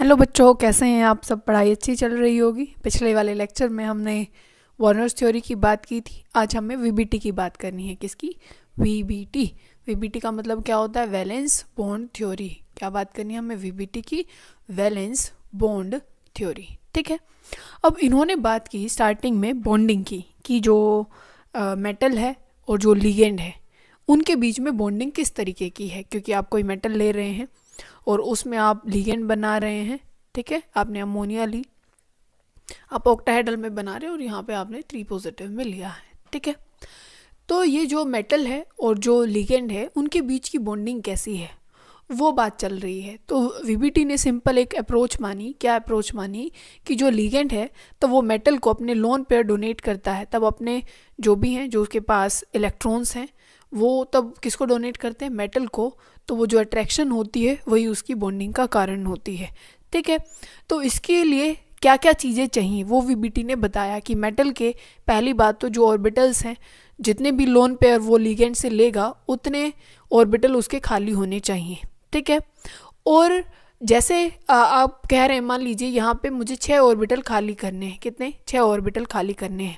hello बच्चों कैसे हैं आप सब पढ़ाई अच्छी चल रही होगी पिछले वाले लेक्चर में हमने वॉर्नर्स थ्योरी की बात की थी आज हमें वीबीटी की बात करनी है किसकी वीबीटी वीबीटी का मतलब क्या होता है वैलेंस बॉन्ड थ्योरी क्या बात करनी है हमें वीबीटी की वैलेंस बॉन्ड थ्योरी ठीक है अब इन्होंने बात की स्टार्टिंग में बॉन्डिंग की कि जो मेटल है और जो लीगेंड है उनके बीच में बॉन्डिंग किस तरीके की है क्योंकि आप कोई मेटल ले रहे हैं और उसमें आप लिगेंड बना रहे हैं ठीक है आपने अमोनिया ली आप ऑक्टाहेडल में बना रहे हैं और यहाँ पे आपने थ्री पॉजिटिव में लिया है ठीक है तो ये जो मेटल है और जो लिगेंड है उनके बीच की बॉन्डिंग कैसी है वो बात चल रही है तो वीबीटी ने सिंपल एक अप्रोच मानी क्या अप्रोच मानी कि जो लीगेंड है तो वो मेटल को अपने लोन पर डोनेट करता है तब अपने जो भी हैं जो उसके पास इलेक्ट्रॉन्स हैं वो तब किसको डोनेट करते हैं मेटल को तो वो जो अट्रैक्शन होती है वही उसकी बॉन्डिंग का कारण होती है ठीक है तो इसके लिए क्या क्या चीज़ें चाहिए वो वीबीटी ने बताया कि मेटल के पहली बात तो जो ऑर्बिटल्स हैं जितने भी लोन पेयर वो लीगेंड से लेगा उतने ऑर्बिटल उसके खाली होने चाहिए ठीक है और जैसे आप कह रहे हैं मान लीजिए यहाँ पे मुझे छः ऑर्बिटल खाली करने हैं कितने छः ऑर्बिटल खाली करने हैं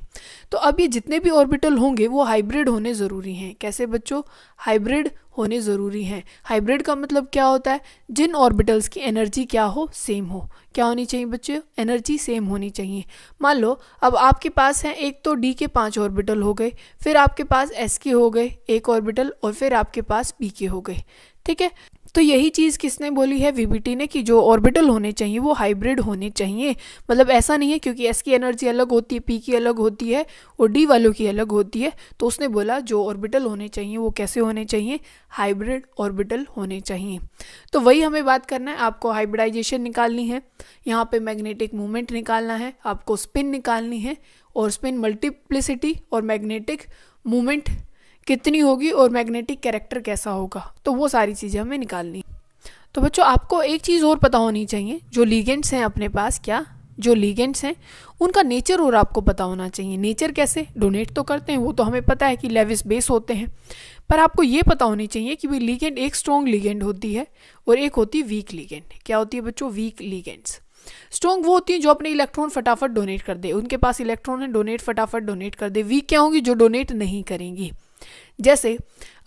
तो अब ये जितने भी ऑर्बिटल होंगे वो हाइब्रिड होने ज़रूरी हैं कैसे बच्चों हाइब्रिड होने ज़रूरी हैं हाइब्रिड का मतलब क्या होता है जिन ऑर्बिटल्स की एनर्जी क्या हो सेम हो क्या होनी चाहिए बच्चे एनर्जी सेम होनी चाहिए मान लो अब आपके पास हैं एक तो डी के पाँच ऑर्बिटल हो गए फिर आपके पास एस के हो गए एक ऑर्बिटल और फिर आपके पास बी के हो गए ठीक है तो यही चीज़ किसने बोली है वीबीटी ने कि जो ऑर्बिटल होने चाहिए वो हाइब्रिड होने चाहिए मतलब ऐसा नहीं है क्योंकि एस की एनर्जी अलग होती है पी की अलग होती है और डी वालों की अलग होती है तो उसने बोला जो ऑर्बिटल होने चाहिए वो कैसे होने चाहिए हाइब्रिड ऑर्बिटल होने चाहिए तो वही हमें बात करना है आपको हाइब्रिडाइजेशन निकालनी है यहाँ पर मैग्नेटिक मूवमेंट निकालना है आपको स्पिन निकालनी है और स्पिन मल्टीप्लिसिटी और मैग्नेटिक मूवमेंट कितनी होगी और मैग्नेटिक कैरेक्टर कैसा होगा तो वो सारी चीज़ें हमें निकालनी तो बच्चों आपको एक चीज़ और पता होनी चाहिए जो लीगेंट्स हैं अपने पास क्या जो लीगेंट्स हैं उनका नेचर और आपको पता होना चाहिए नेचर कैसे डोनेट तो करते हैं वो तो हमें पता है कि लेविस बेस होते हैं पर आपको ये पता होनी चाहिए कि भाई लीगेंट एक स्ट्रॉन्ग लीगेंड होती है और एक होती है वीक लीगेंड क्या होती है बच्चों वीक लीगेंड्स स्ट्रॉन्ग वो होती हैं जो अपने इलेक्ट्रॉन फटाफट डोनेट कर दे उनके पास इलेक्ट्रॉन है डोनेट फटाफट डोनेट कर दे वीक क्या होंगी जो डोनेट नहीं करेंगी जैसे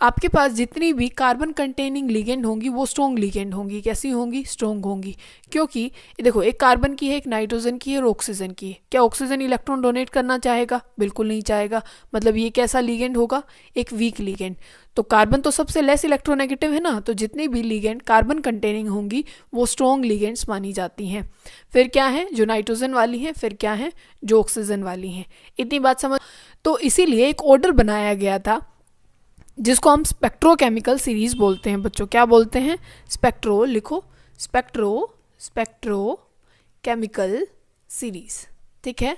आपके पास जितनी भी कार्बन कंटेनिंग लिगेंड होंगी वो स्ट्रोंग लिगेंड होंगी कैसी होंगी स्ट्रोंग होंगी क्योंकि देखो एक कार्बन की है एक नाइट्रोजन की है और ऑक्सीजन की है क्या ऑक्सीजन इलेक्ट्रॉन डोनेट करना चाहेगा बिल्कुल नहीं चाहेगा मतलब ये कैसा लिगेंड होगा एक वीक लिगेंड तो कार्बन तो सबसे लेस इलेक्ट्रोनेगेटिव है ना तो जितनी भी लिगेंड कार्बन कंटेनिंग होंगी वो स्ट्रोंग लिगेंड्स मानी जाती हैं फिर क्या है जो नाइट्रोजन वाली हैं फिर क्या है जो ऑक्सीजन वाली हैं इतनी बात समझ तो इसीलिए एक ऑर्डर बनाया गया था जिसको हम स्पेक्ट्रोकेमिकल सीरीज बोलते हैं बच्चों क्या बोलते हैं स्पेक्ट्रो लिखो स्पेक्ट्रो स्पेक्ट्रो केमिकल सीरीज ठीक है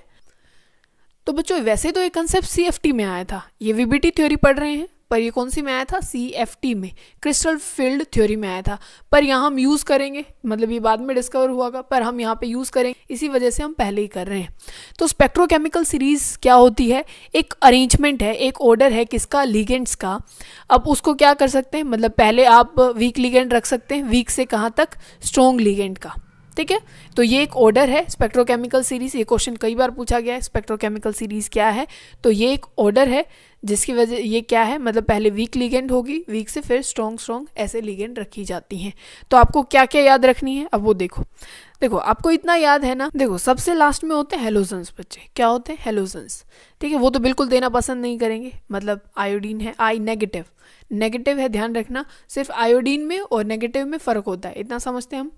तो बच्चों वैसे तो ये कंसेप्ट सी में आया था ये वीबीटी थ्योरी पढ़ रहे हैं पर ये कौन सी में आया था सी एफ टी में क्रिस्टल फील्ड थ्योरी में आया था पर यहाँ हम यूज़ करेंगे मतलब ये बाद में डिस्कवर हुआ का पर हम यहाँ पे यूज़ करेंगे इसी वजह से हम पहले ही कर रहे हैं तो स्पेक्ट्रोकेमिकल सीरीज़ क्या होती है एक अरेंजमेंट है एक ऑर्डर है किसका लीगेंट्स का अब उसको क्या कर सकते हैं मतलब पहले आप वीक लीगेंट रख सकते हैं वीक से कहाँ तक स्ट्रोंग लीगेंट का ठीक है तो ये एक ऑर्डर है स्पेक्ट्रोकेमिकल सीरीज ये क्वेश्चन कई बार पूछा गया है स्पेक्ट्रोकेमिकल सीरीज क्या है तो ये एक ऑर्डर है जिसकी वजह ये क्या है मतलब पहले वीक लीगेंड होगी वीक से फिर स्ट्रॉन्ग स्ट्रॉन्ग ऐसे लीगेंड रखी जाती हैं तो आपको क्या क्या याद रखनी है अब वो देखो देखो आपको इतना याद है ना देखो सबसे लास्ट में होते हैं हेलोजन्स बच्चे क्या होते हैं हेलोजन्स ठीक है वो तो बिल्कुल देना पसंद नहीं करेंगे मतलब आयोडीन है आई नेगेटिव नेगेटिव है ध्यान रखना सिर्फ आयोडीन में और नेगेटिव में फ़र्क होता है इतना समझते हैं हम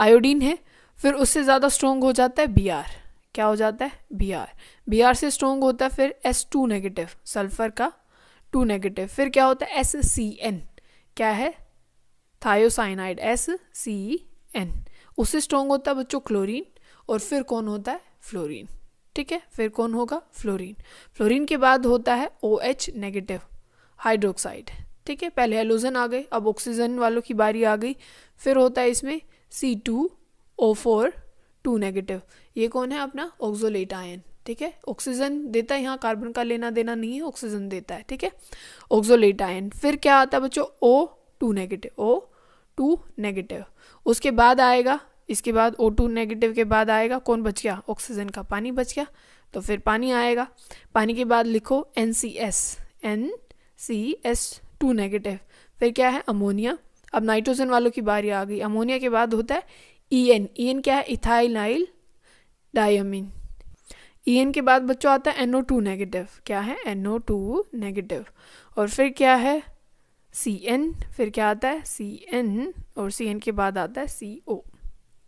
आयोडीन है फिर उससे ज़्यादा स्ट्रोंग हो जाता है बी आर क्या हो जाता है बी आर बी आर से स्ट्रोंग होता है फिर एस टू नेगेटिव सल्फर का टू नेगेटिव फिर क्या होता है एस सी एन क्या है थायोसाइनाइड एस सी एन उससे स्ट्रोंग होता है बच्चों क्लोरीन और फिर कौन होता है फ्लोरीन ठीक है फिर कौन होगा फ्लोरीन फ्लोरीन के बाद होता है ओ एच नेगेटिव हाइड्रोक्साइड ठीक है पहले एलोजन आ गए अब ऑक्सीजन वालों की बारी आ गई फिर होता है इसमें C two O four two negative ये कौन है अपना ऑक्जोलेट आयन ठीक है ऑक्सीजन देता है यहाँ कार्बन का लेना देना नहीं है ऑक्सीजन देता है ठीक है ऑक्जोलेट आयन फिर क्या आता है बच्चों O two negative O two negative उसके बाद आएगा इसके बाद ओ टू नेगेटिव के बाद आएगा कौन बच गया ऑक्सीजन का पानी बच गया तो फिर पानी आएगा पानी के बाद लिखो N C S N C S two negative फिर क्या है अमोनिया अब नाइट्रोजन वालों की बारी आ गई अमोनिया के बाद होता है ई एन ई एन क्या है ethylenediamine E N के बाद बच्चों आता है एनओ टू नेगेटिव क्या है एनओ टू नेगेटिव और फिर क्या है सी एन फिर क्या आता है सी एन और सी एन के बाद आता है सी ओ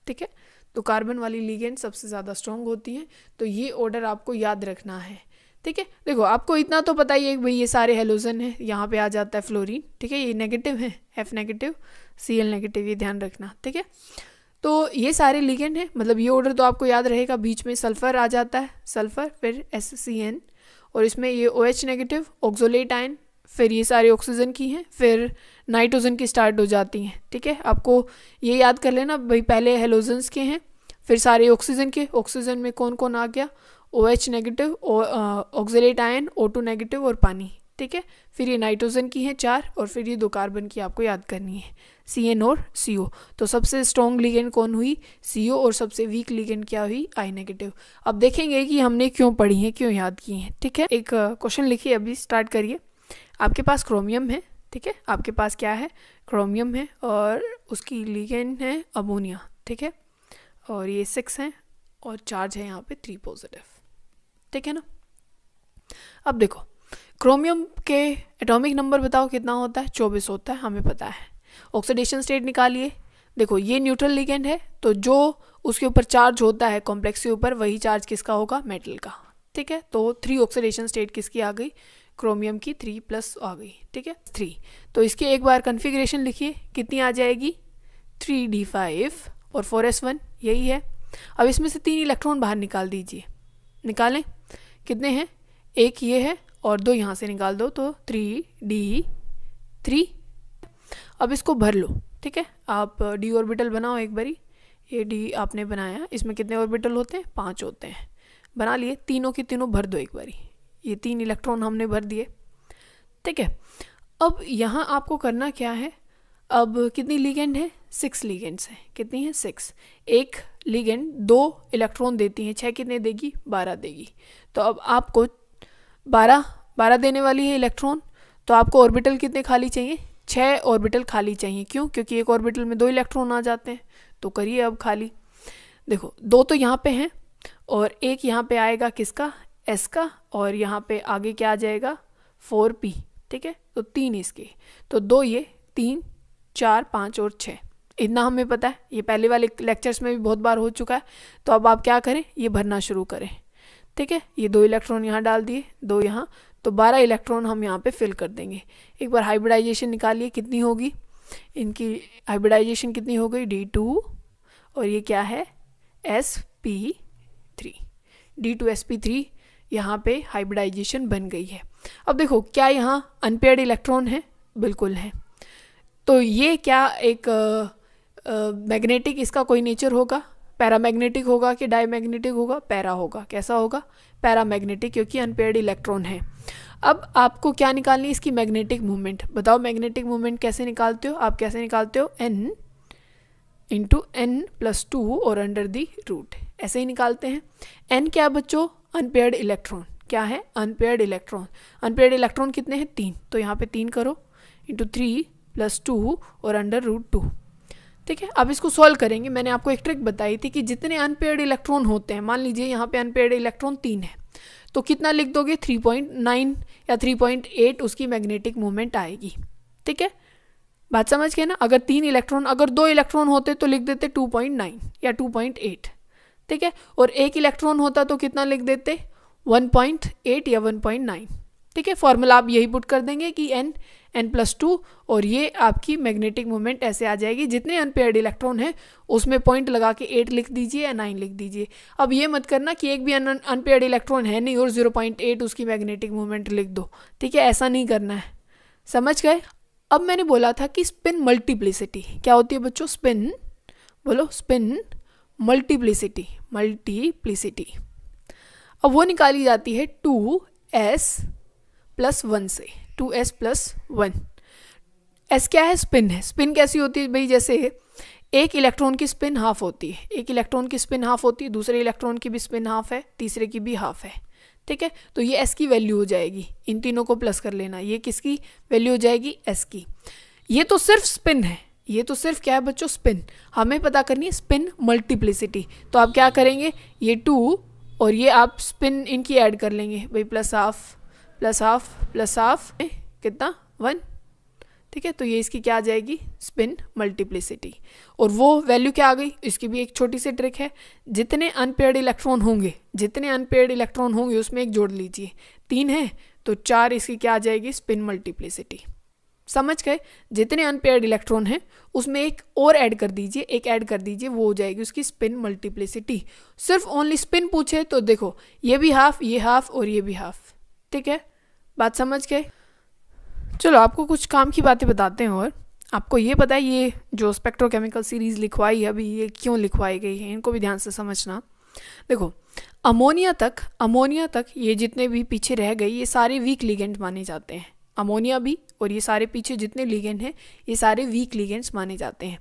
ठीक है तो कार्बन वाली लीगेंड सबसे ज़्यादा स्ट्रॉन्ग होती हैं तो ये ऑर्डर आपको याद रखना है ठीक है देखो आपको इतना तो पता ही है भाई ये सारे हेलोजन हैं यहाँ पे आ जाता है फ्लोरीन ठीक है ये नेगेटिव है F negative C L negative ये ध्यान रखना ठीक है तो ये सारे लिगेंड हैं मतलब ये ऑर्डर तो आपको याद रहेगा बीच में सल्फ़र आ जाता है सल्फ़र फिर एस सी एन और इसमें ये O H negative oxalate ion फिर ये सारे ऑक्सीजन की हैं फिर नाइट्रोजन की स्टार्ट हो जाती हैं ठीक है आपको ये याद कर लेना भाई पहले हेलोजन्स के हैं फिर सारे ऑक्सीजन के ऑक्सीजन में कौन कौन आ गया O H negative oxalate ion O two negative और पानी ठीक है फिर ये नाइट्रोजन की हैं चार और फिर ये दो कार्बन की आपको याद करनी है सी एन और सी ओ तो सबसे स्ट्रॉन्ग लिगेंड कौन हुई सी ओ और सबसे वीक लिगेंड क्या हुई आई नेगेटिव अब देखेंगे कि हमने क्यों पढ़ी है क्यों याद की हैं ठीक है एक क्वेश्चन लिखिए अभी स्टार्ट करिए आपके पास क्रोमियम है ठीक है आपके पास क्या है क्रोमियम है और उसकी लिगेंड है अमोनिया ठीक है और ये सिक्स हैं और चार्ज है यहाँ पे थ्री पॉजिटिव ठीक है ना अब देखो क्रोमियम के एटॉमिक नंबर बताओ कितना होता है चौबीस होता है हमें पता है ऑक्सीडेशन स्टेट निकालिए देखो ये न्यूट्रल लिगेंड है तो जो उसके ऊपर चार्ज होता है कॉम्प्लेक्स के ऊपर वही चार्ज किसका होगा मेटल का ठीक है तो थ्री ऑक्सीडेशन स्टेट किसकी आ गई क्रोमियम की थ्री प्लस आ गई ठीक है थ्री तो इसके एक बार कन्फिग्रेशन लिखिए कितनी आ जाएगी थ्री डी फाइव और फोर एस वन यही है अब इसमें से तीन इलेक्ट्रॉन बाहर निकाल दीजिए निकालें कितने हैं एक ये है और दो यहाँ से निकाल दो तो थ्री डी थ्री अब इसको भर लो ठीक है आप डी ऑर्बिटल बनाओ एक बारी ये डी आपने बनाया इसमें कितने ऑर्बिटल होते हैं पाँच होते हैं बना लिए तीनों के तीनों भर दो एक बारी ये तीन इलेक्ट्रॉन हमने भर दिए ठीक है अब यहाँ आपको करना क्या है अब कितनी लीगेंड है सिक्स लीगेंड्स हैं कितनी है सिक्स एक लीगेंड दो इलेक्ट्रॉन देती हैं छः कितने देगी बारह देगी तो अब आपको बारह बारह देने वाली है इलेक्ट्रॉन तो आपको ऑर्बिटल कितने खाली चाहिए छः ऑर्बिटल खाली चाहिए क्यों क्योंकि एक ऑर्बिटल में दो इलेक्ट्रॉन आ जाते हैं तो करिए अब खाली देखो दो तो यहाँ पे हैं और एक यहाँ पे आएगा किसका एस का और यहाँ पे आगे क्या आ जाएगा फोर पी ठीक है तो तीन इसके तो दो ये तीन चार पाँच और छः इतना हमें पता है ये पहले वाले लेक्चर्स में भी बहुत बार हो चुका है तो अब आप क्या करें ये भरना शुरू करें ठीक है ये दो इलेक्ट्रॉन यहाँ डाल दिए दो यहाँ तो बारह इलेक्ट्रॉन हम यहाँ पे फिल कर देंगे एक बार हाइब्रिडाइजेशन निकालिए कितनी होगी इनकी हाइब्रिडाइजेशन कितनी हो गई डी टू और ये क्या है S P three D two S P three यहाँ पर हाइब्रिडाइजेशन बन गई है अब देखो क्या यहाँ अनपेयर्ड इलेक्ट्रॉन है बिल्कुल है तो ये क्या एक मैग्नेटिक इसका कोई नेचर होगा पैरामैग्नेटिक होगा कि डायमैग्नेटिक होगा पैरा होगा कैसा होगा पैरामैग्नेटिक क्योंकि अनपेयर्ड इलेक्ट्रॉन है अब आपको क्या निकालनी है इसकी मैग्नेटिक मूवमेंट बताओ मैग्नेटिक मूवमेंट कैसे निकालते हो आप कैसे निकालते हो N into N plus two और अंडर दी रूट ऐसे ही निकालते हैं एन क्या बच्चों अनपेयर्ड इलेक्ट्रॉन क्या है अनपेयर्ड इलेक्ट्रॉन अनपेयर्ड इलेक्ट्रॉन कितने हैं तीन तो यहाँ पे तीन करो इंटू थ्री प्लस टू और अंडर रूट टू ठीक है अब इसको सॉल्व करेंगे मैंने आपको एक ट्रिक बताई थी कि जितने अनपेड इलेक्ट्रॉन होते हैं मान लीजिए यहाँ पे अनपेड इलेक्ट्रॉन तीन है तो कितना लिख दोगे 3.9 या 3.8 उसकी मैग्नेटिक मोमेंट आएगी ठीक है बात समझ गए ना अगर तीन इलेक्ट्रॉन अगर दो इलेक्ट्रॉन होते तो लिख देते 2.9 या 2.8 ठीक है और एक इलेक्ट्रॉन होता तो कितना लिख देते 1.8 या 1.9 ठीक है फॉर्मूला आप यही पुट कर देंगे कि एन एन प्लस टू और ये आपकी मैग्नेटिक मोमेंट ऐसे आ जाएगी जितने अनपेयर्ड इलेक्ट्रॉन हैं उसमें पॉइंट लगा के एट लिख दीजिए या नाइन लिख दीजिए अब ये मत करना कि एक भी अनपेयर्ड इलेक्ट्रॉन है नहीं और जीरो पॉइंट एट उसकी मैग्नेटिक मोमेंट लिख दो ठीक है ऐसा नहीं करना है समझ गए अब मैंने बोला था कि स्पिन मल्टीप्लिसिटी क्या होती है बच्चों स्पिन बोलो स्पिन मल्टीप्लिसिटी मल्टीप्लिसिटी अब वो निकाली जाती है टू एस प्लस वन से two S plus one S क्या है स्पिन है स्पिन कैसी होती है भाई जैसे एक इलेक्ट्रॉन की स्पिन हाफ होती है एक इलेक्ट्रॉन की स्पिन हाफ होती है दूसरे इलेक्ट्रॉन की भी स्पिन हाफ है तीसरे की भी हाफ है ठीक है तो ये एस की वैल्यू हो जाएगी इन तीनों को प्लस कर लेना ये किसकी वैल्यू हो जाएगी एस की ये तो सिर्फ स्पिन है ये तो सिर्फ क्या है बच्चों स्पिन हमें पता करनी है स्पिन मल्टीप्लिसिटी तो आप क्या करेंगे ये टू और ये आप स्पिन इनकी ऐड कर लेंगे भाई plus half plus half plus half ए, कितना वन ठीक है तो ये इसकी क्या आ जाएगी स्पिन मल्टीप्लिसिटी और वो वैल्यू क्या आ गई इसकी भी एक छोटी सी ट्रिक है जितने अनपेयर्ड इलेक्ट्रॉन होंगे जितने अनपेयर्ड इलेक्ट्रॉन होंगे उसमें एक जोड़ लीजिए तीन है तो चार इसकी क्या आ जाएगी स्पिन मल्टीप्लिसिटी समझ गए जितने अनपेयर्ड इलेक्ट्रॉन हैं उसमें एक और ऐड कर दीजिए एक ऐड कर दीजिए वो हो जाएगी उसकी स्पिन मल्टीप्लिसिटी सिर्फ ओनली स्पिन पूछे तो देखो ये भी हाफ ये हाफ और ये भी हाफ ठीक है बात समझ गए चलो आपको कुछ काम की बातें बताते हैं और आपको ये पता है ये जो स्पेक्ट्रोकेमिकल सीरीज़ लिखवाई है अभी ये क्यों लिखवाई गई है इनको भी ध्यान से समझना देखो अमोनिया तक अमोनिया तक ये जितने भी पीछे रह गए ये सारे वीक लिगेंट माने जाते हैं अमोनिया भी और ये सारे पीछे जितने लीगेंड हैं ये सारे वीक लीगेंड्स माने जाते हैं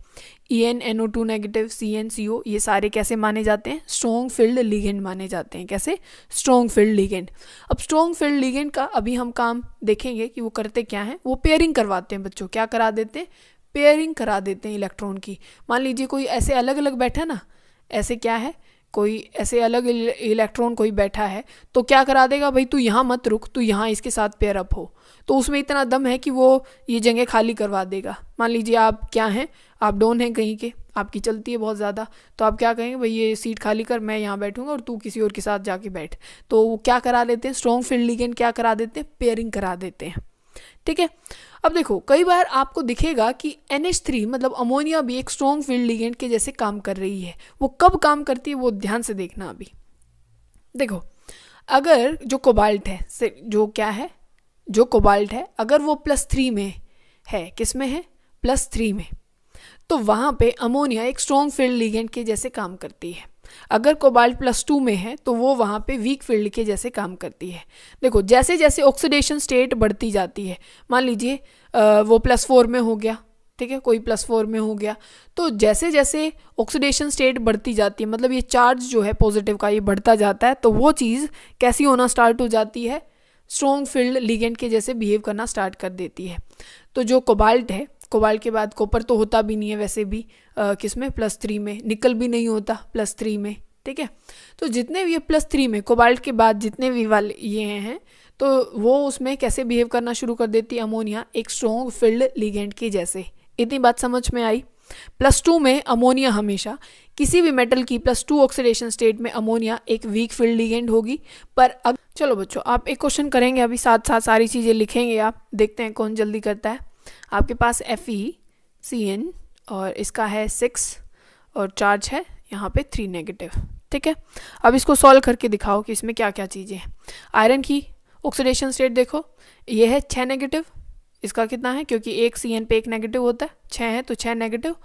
E N N O two negative C N C O ये सारे कैसे माने जाते हैं स्ट्रॉन्ग फील्ड लीगेंड माने जाते हैं कैसे स्ट्रॉन्ग फील्ड लीगेंड अब स्ट्रॉन्ग फील्ड लीगेंड का अभी हम काम देखेंगे कि वो करते क्या हैं वो पेयरिंग करवाते हैं बच्चों क्या करा देते हैं पेयरिंग करा देते हैं इलेक्ट्रॉन की मान लीजिए कोई ऐसे अलग अलग बैठा ना ऐसे क्या है कोई ऐसे अलग इलेक्ट्रॉन कोई बैठा है तो क्या करा देगा भाई तू यहाँ मत रुक तू यहाँ इसके साथ पेयर अप हो तो उसमें इतना दम है कि वो ये जगह खाली करवा देगा मान लीजिए आप क्या हैं आप डोन हैं कहीं के आपकी चलती है बहुत ज़्यादा तो आप क्या कहेंगे भाई ये सीट खाली कर मैं यहाँ बैठूंगा और तू किसी और के साथ जाके बैठ तो वो क्या करा देते हैं स्ट्रॉन्ग फील्ड लीगेंड क्या करा देते हैं पेयरिंग करा देते हैं ठीक है अब देखो कई बार आपको दिखेगा कि एन थ्री मतलब अमोनिया भी एक स्ट्रॉन्ग फील्ड लिगेंड के जैसे काम कर रही है वो कब काम करती है वो ध्यान से देखना अभी देखो अगर जो कोबाल्ट है से जो क्या है जो कोबाल्ट है अगर वो प्लस थ्री में है किस में है प्लस थ्री में तो वहाँ पे अमोनिया एक स्ट्रॉन्ग फील्ड लिगेंड के जैसे काम करती है अगर कोबाल्ट प्लस टू में है तो वो वहाँ पे वीक फील्ड के जैसे काम करती है देखो जैसे जैसे ऑक्सीडेशन स्टेट बढ़ती जाती है मान लीजिए वो प्लस फोर में हो गया ठीक है कोई प्लस फोर में हो गया तो जैसे जैसे ऑक्सीडेशन स्टेट बढ़ती जाती है मतलब ये चार्ज जो है पॉजिटिव का ये बढ़ता जाता है तो वो चीज़ कैसी होना स्टार्ट हो जाती है स्ट्रॉन्ग फील्ड लिगेंड के जैसे बिहेव करना स्टार्ट कर देती है तो जो कोबाल्ट है कोबाल्ट के बाद कॉपर तो होता भी नहीं है वैसे भी किस में प्लस थ्री में निकल भी नहीं होता प्लस थ्री में ठीक है तो जितने भी प्लस थ्री में कोबाल्ट के बाद जितने भी वाले ये हैं तो वो उसमें कैसे बिहेव करना शुरू कर देती है अमोनिया एक स्ट्रॉन्ग फील्ड लिगेंड के जैसे इतनी बात समझ में आई प्लस टू में अमोनिया हमेशा किसी भी मेटल की प्लस टू ऑक्सीडेशन स्टेट में अमोनिया एक वीक फील्ड लिगेंड होगी पर अब चलो बच्चों आप एक क्वेश्चन करेंगे अभी साथ साथ सारी चीज़ें लिखेंगे आप देखते हैं कौन जल्दी करता है आपके पास एफ ई सी एन और इसका है सिक्स और चार्ज है यहाँ पे थ्री नेगेटिव ठीक है अब इसको सॉल्व करके दिखाओ कि इसमें क्या क्या चीज़ें हैं आयरन की ऑक्सीडेशन स्टेट देखो ये है छः नेगेटिव इसका कितना है क्योंकि एक सी एन पे एक नेगेटिव होता है छः है तो छः नेगेटिव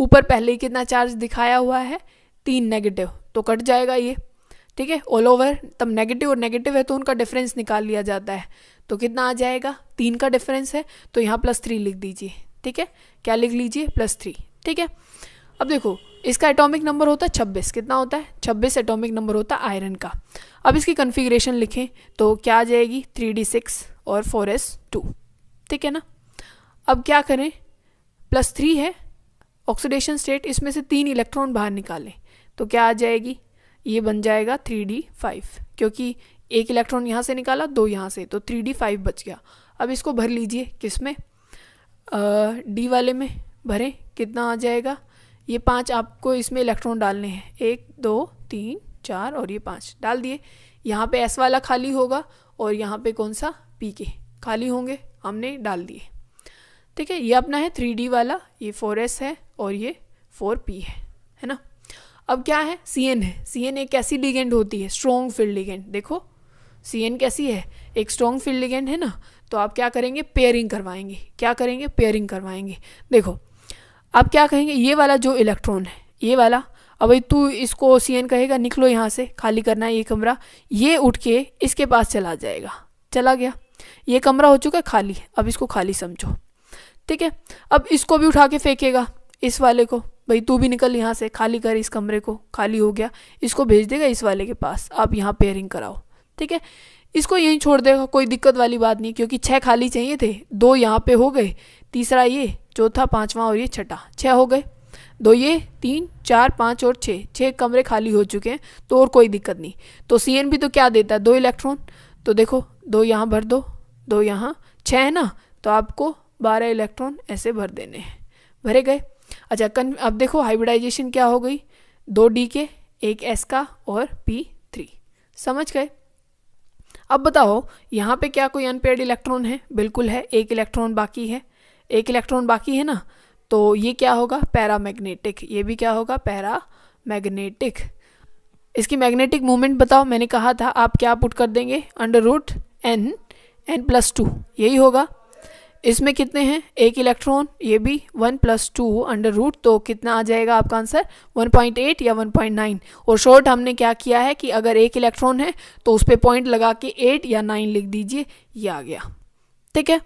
ऊपर पहले ही कितना चार्ज दिखाया हुआ है तीन नेगेटिव तो कट जाएगा ये ठीक है ऑल ओवर तब नेगेटिव और नेगेटिव है तो उनका डिफरेंस निकाल लिया जाता है तो कितना आ जाएगा तीन का डिफरेंस है तो यहाँ प्लस थ्री लिख दीजिए ठीक है क्या लिख लीजिए प्लस थ्री ठीक है अब देखो इसका एटॉमिक नंबर होता है छब्बीस कितना होता है छब्बीस एटॉमिक नंबर होता है आयरन का अब इसकी कन्फिग्रेशन लिखें तो क्या आ जाएगी थ्री डी सिक्स और फोर एस टू ठीक है ना अब क्या करें प्लस थ्री है ऑक्सीडेशन स्टेट इसमें से तीन इलेक्ट्रॉन बाहर निकालें तो क्या आ जाएगी ये बन जाएगा थ्री डी फाइव क्योंकि एक इलेक्ट्रॉन यहाँ से निकाला दो यहाँ से तो थ्री डी फाइव बच गया अब इसको भर लीजिए किस में डी वाले में भरें कितना आ जाएगा ये पांच आपको इसमें इलेक्ट्रॉन डालने हैं एक दो तीन चार और ये पांच डाल दिए यहाँ पे एस वाला खाली होगा और यहाँ पे कौन सा पी के खाली होंगे हमने डाल दिए ठीक है ये अपना है थ्री डी वाला ये फोर एस है और ये फोर पी है है ना अब क्या है सी एन है सी एन एक ऐसी लिगेंड होती है स्ट्रॉन्ग फील्ड लिगेंड देखो सी एन कैसी है एक स्ट्रॉन्ग फील्ड लिगेंड है ना तो आप क्या करेंगे पेयरिंग करवाएंगे क्या करेंगे पेयरिंग करवाएंगे देखो आप क्या कहेंगे ये वाला जो इलेक्ट्रॉन है ये वाला अब भाई तू इसको सी एन कहेगा निकलो यहाँ से खाली करना है ये कमरा ये उठ के इसके पास चला जाएगा चला गया ये कमरा हो चुका है खाली अब इसको खाली समझो ठीक है अब इसको भी उठा के फेंकेगा इस वाले को भाई तू भी निकल यहाँ से खाली कर इस कमरे को खाली हो गया इसको भेज देगा इस वाले के पास आप यहाँ पेयरिंग कराओ ठीक है इसको यहीं छोड़ देगा कोई दिक्कत वाली बात नहीं क्योंकि छः खाली चाहिए थे दो यहाँ पे हो गए तीसरा ये चौथा पाँचवा और ये छठा छः हो गए दो ये तीन चार पाँच और छः छः कमरे खाली हो चुके हैं तो और कोई दिक्कत नहीं तो सी भी तो क्या देता है दो इलेक्ट्रॉन तो देखो दो यहाँ भर दो दो यहाँ छः है ना तो आपको बारह इलेक्ट्रॉन ऐसे भर देने हैं भरे गए अच्छा कन अब देखो हाइब्रिडाइजेशन क्या हो गई दो डी के एक एस का और पी थ्री समझ गए अब बताओ यहाँ पे क्या कोई अनपेड इलेक्ट्रॉन है बिल्कुल है एक इलेक्ट्रॉन बाकी है एक इलेक्ट्रॉन बाकी है ना तो ये क्या होगा पैरा मैग्नेटिक ये भी क्या होगा पैरा मैग्नेटिक इसकी मैग्नेटिक मूवमेंट बताओ मैंने कहा था आप क्या पुट कर देंगे under root N N plus two यही होगा इसमें कितने हैं एक इलेक्ट्रॉन ये भी one plus two under root तो कितना आ जाएगा आपका आंसर 1.8 या 1.9 और शॉर्ट हमने क्या किया है कि अगर एक इलेक्ट्रॉन है तो उस पर पॉइंट लगा के एट या नाइन लिख दीजिए ये आ गया ठीक है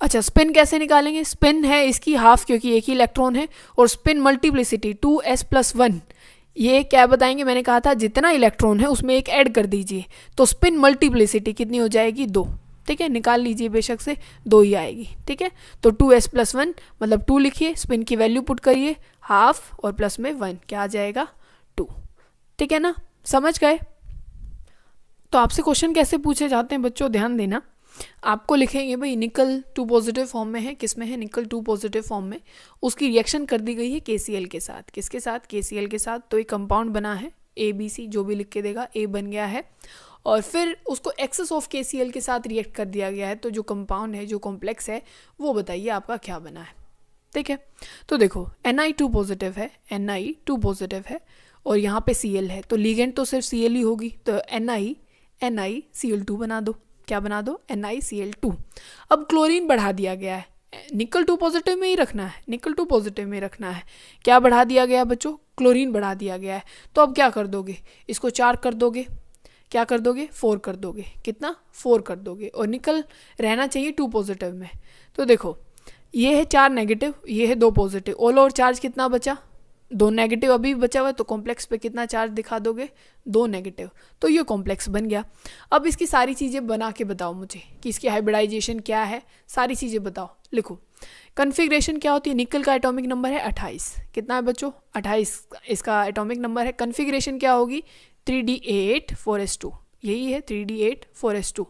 अच्छा स्पिन कैसे निकालेंगे स्पिन है इसकी हाफ क्योंकि एक ही इलेक्ट्रॉन है और spin multiplicity two S plus one ये क्या बताएंगे मैंने कहा था जितना इलेक्ट्रॉन है उसमें एक ऐड कर दीजिए तो स्पिन मल्टीप्लिसिटी कितनी हो जाएगी दो ठीक है निकाल लीजिए बेशक से दो ही आएगी ठीक है तो टू एस प्लस वन मतलब टू लिखिए स्पिन की वैल्यू पुट करिए हाफ और प्लस में वन क्या आ जाएगा टू ठीक है ना समझ गए तो आपसे क्वेश्चन कैसे पूछे जाते हैं बच्चों ध्यान देना आपको लिखेंगे भाई निकल टू पॉजिटिव फॉर्म में है किस में है निकल टू पॉजिटिव फॉर्म में उसकी रिएक्शन कर दी गई है के के साथ किसके साथ के के साथ तो एक कंपाउंड बना है ए बी सी जो भी लिख के देगा ए बन गया है और फिर उसको एक्सेस ऑफ के के साथ रिएक्ट कर दिया गया है तो जो कंपाउंड है जो कॉम्प्लेक्स है वो बताइए आपका क्या बना है ठीक है तो देखो एन आई टू पॉजिटिव है एन आई टू पॉजिटिव है और यहाँ पे सी एल है तो लीगेंट तो सिर्फ सी एल ही होगी तो N I N I C L two बना दो क्या बना दो N I C L two अब क्लोरीन बढ़ा दिया गया है निकल टू पॉजिटिव में ही रखना है निकल टू पॉजिटिव में रखना है क्या बढ़ा दिया गया बच्चों क्लोरीन बढ़ा दिया गया है तो अब क्या कर दोगे इसको चार कर दोगे क्या कर दोगे फोर कर दोगे कितना फोर कर दोगे और निकल रहना चाहिए टू पॉजिटिव में तो देखो ये है चार नेगेटिव ये है दो पॉजिटिव ऑल ओवर चार्ज कितना बचा दो नेगेटिव अभी बचा हुआ है तो कॉम्प्लेक्स पे कितना चार्ज दिखा दोगे दो नेगेटिव तो ये कॉम्प्लेक्स बन गया अब इसकी सारी चीज़ें बना के बताओ मुझे कि इसकी हाइब्रिडाइजेशन क्या है सारी चीज़ें बताओ लिखो कन्फिग्रेशन क्या होती है निकल का एटॉमिक नंबर है 28 कितना है बच्चों 28 इसका एटॉमिक नंबर है कन्फिग्रेशन क्या होगी three D eight four S two यही है three D eight four S two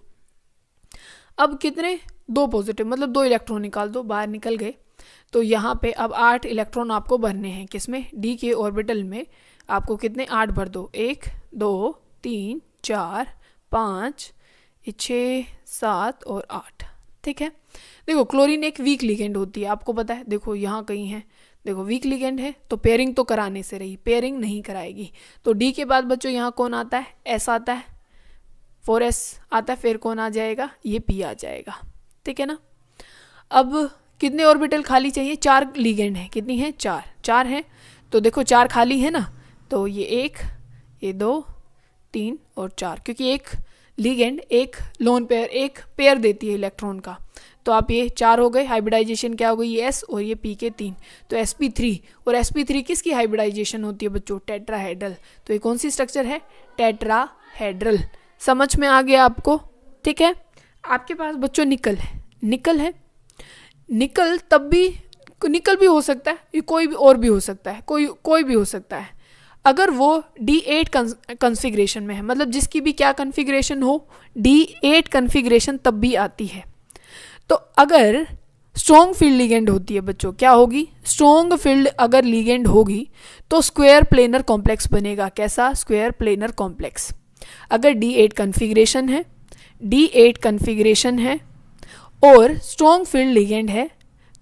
अब कितने दो पॉजिटिव मतलब दो इलेक्ट्रॉन निकाल दो बाहर निकल गए तो यहाँ पे अब आठ इलेक्ट्रॉन आपको भरने हैं किसमें डी के ऑर्बिटल में आपको कितने आठ भर दो एक दो तीन चार पाँच छः सात और आठ ठीक है देखो क्लोरीन एक वीक लिगेंड होती है आपको पता है देखो यहाँ कहीं है देखो वीक लिगेंड है तो पेयरिंग तो कराने से रही पेयरिंग नहीं कराएगी तो डी के बाद बच्चों यहाँ कौन आता है एस आता है फोर एस आता है फिर कौन आ जाएगा ये पी आ जाएगा ठीक है ना अब कितने ऑर्बिटल खाली चाहिए चार लिगेंड हैं कितनी हैं चार चार हैं तो देखो चार खाली है ना तो ये एक ये दो तीन और चार क्योंकि एक लीगेंड एक लोन पेयर एक पेयर देती है इलेक्ट्रॉन का तो आप ये चार हो गए हाइब्रिडाइजेशन क्या हो गई ये एस और ये पी के तीन तो एस पी थ्री और एस पी थ्री किसकी हाइब्रिडाइजेशन होती है बच्चों टेट्राहेड्रल तो ये कौन सी स्ट्रक्चर है टेट्राहेड्रल समझ में आ गया आपको ठीक है आपके पास बच्चों निकल है निकल है निकल तब भी निकल भी हो सकता है ये कोई भी और भी हो सकता है कोई कोई भी हो सकता है अगर वो डी एट कन्फिग्रेशन में है मतलब जिसकी भी क्या कन्फिग्रेशन हो डी एट कन्फिग्रेशन तब भी आती है तो अगर स्ट्रॉन्ग फील्ड लीगेंड होती है बच्चों क्या होगी स्ट्रॉन्ग फील्ड अगर लीगेंड होगी तो स्क्वेयर प्लेनर कॉम्प्लेक्स बनेगा कैसा स्क्वेयर प्लेनर कॉम्प्लेक्स अगर डी एट कन्फिग्रेशन है डी एट कन्फिग्रेशन है और स्ट्रॉन्ग फील्ड लीगेंड है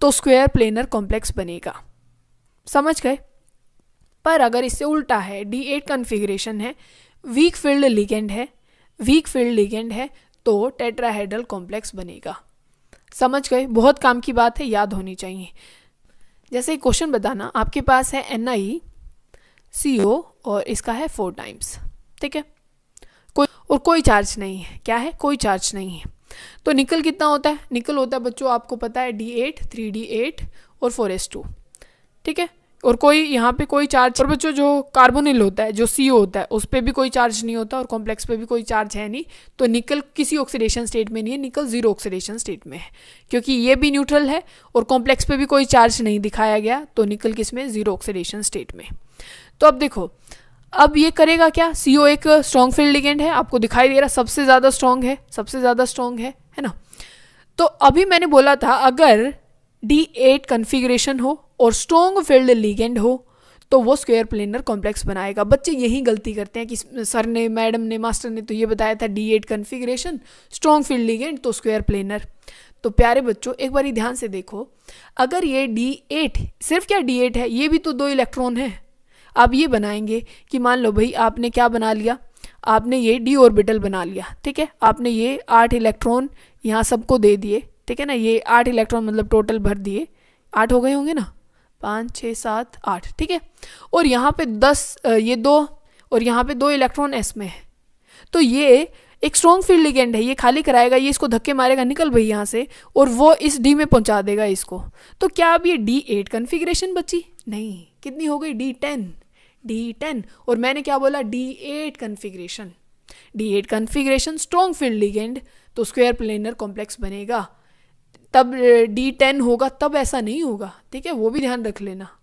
तो स्क्वेयर प्लेनर कॉम्प्लेक्स बनेगा समझ गए पर अगर इससे उल्टा है डी एट कन्फिग्रेशन है वीक फील्ड लिगेंड है वीक फील्ड लिगेंड है तो टेट्राहेड्रल कॉम्प्लेक्स बनेगा समझ गए बहुत काम की बात है याद होनी चाहिए जैसे क्वेश्चन बताना आपके पास है एन आई सी ओ और इसका है फोर टाइम्स ठीक है कोई और कोई चार्ज नहीं है क्या है कोई चार्ज नहीं है तो निकल कितना होता है निकल होता है बच्चों आपको पता है D eight three D eight और फोर एस टू ठीक है और कोई यहाँ पे कोई चार्ज और बच्चों जो कार्बोनिल होता है जो सी होता है उस पर भी कोई चार्ज नहीं होता और कॉम्प्लेक्स पे भी कोई चार्ज है नहीं तो निकल किसी ऑक्सीडेशन स्टेट में नहीं है निकल जीरो ऑक्सीडेशन स्टेट में है क्योंकि ये भी न्यूट्रल है और कॉम्प्लेक्स पे भी कोई चार्ज नहीं दिखाया गया तो निकल किस में जीरो ऑक्सीडेशन स्टेट में तो अब देखो अब ये करेगा क्या सी एक स्ट्रॉन्ग फील्ड लिगेंड है आपको दिखाई दे रहा सबसे ज़्यादा स्ट्रॉन्ग है सबसे ज़्यादा स्ट्रॉन्ग है है ना तो अभी मैंने बोला था अगर डी एट कन्फिग्रेशन हो और स्ट्रॉन्ग फील्ड लीगेंड हो तो वो स्क्वेयर प्लेनर कॉम्प्लेक्स बनाएगा बच्चे यही गलती करते हैं कि सर ने मैडम ने मास्टर ने तो ये बताया था D eight configuration strong field ligand तो स्क्वेयर प्लेनर तो प्यारे बच्चों एक बार ध्यान से देखो अगर ये डी एट सिर्फ क्या डी एट है ये भी तो दो इलेक्ट्रॉन है आप ये बनाएंगे कि मान लो भाई आपने क्या बना लिया आपने ये डी ऑर्बिटल बना लिया ठीक है आपने ये आठ इलेक्ट्रॉन यहाँ सबको दे दिए ठीक है ना ये आठ इलेक्ट्रॉन मतलब टोटल भर दिए आठ हो गए होंगे ना पाँच छः सात आठ ठीक है और यहाँ पे दस ये दो और यहाँ पे दो इलेक्ट्रॉन एस में है तो ये एक स्ट्रॉन्ग फील्ड लिगेंड है ये खाली कराएगा ये इसको धक्के मारेगा निकल भाई यहाँ से और वो इस डी में पहुँचा देगा इसको तो क्या अब ये डी एट कन्फिग्रेशन बची नहीं कितनी हो गई डी टेन डी टेन और मैंने क्या बोला D eight configuration D eight configuration strong field ligand तो स्क्वेयर प्लेनर कॉम्प्लेक्स बनेगा तब डी टेन होगा तब ऐसा नहीं होगा ठीक है वो भी ध्यान रख लेना